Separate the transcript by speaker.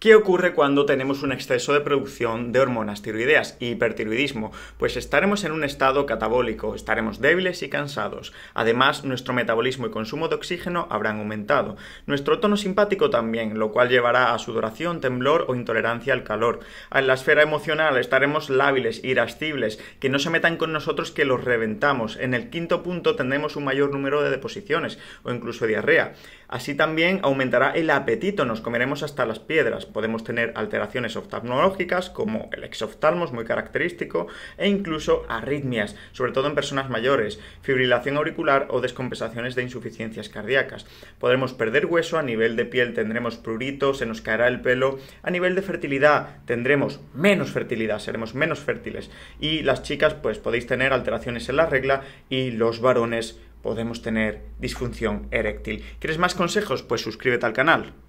Speaker 1: ¿Qué ocurre cuando tenemos un exceso de producción de hormonas tiroideas y hipertiroidismo? Pues estaremos en un estado catabólico, estaremos débiles y cansados. Además, nuestro metabolismo y consumo de oxígeno habrán aumentado. Nuestro tono simpático también, lo cual llevará a sudoración, temblor o intolerancia al calor. En la esfera emocional estaremos lábiles, irascibles, que no se metan con nosotros que los reventamos. En el quinto punto tendremos un mayor número de deposiciones o incluso diarrea. Así también aumentará el apetito, nos comeremos hasta las piedras podemos tener alteraciones oftalmológicas como el exoftalmos, muy característico, e incluso arritmias, sobre todo en personas mayores, fibrilación auricular o descompensaciones de insuficiencias cardíacas. Podremos perder hueso, a nivel de piel tendremos prurito, se nos caerá el pelo, a nivel de fertilidad tendremos menos fertilidad, seremos menos fértiles. Y las chicas pues podéis tener alteraciones en la regla y los varones podemos tener disfunción eréctil. ¿Quieres más consejos? Pues suscríbete al canal.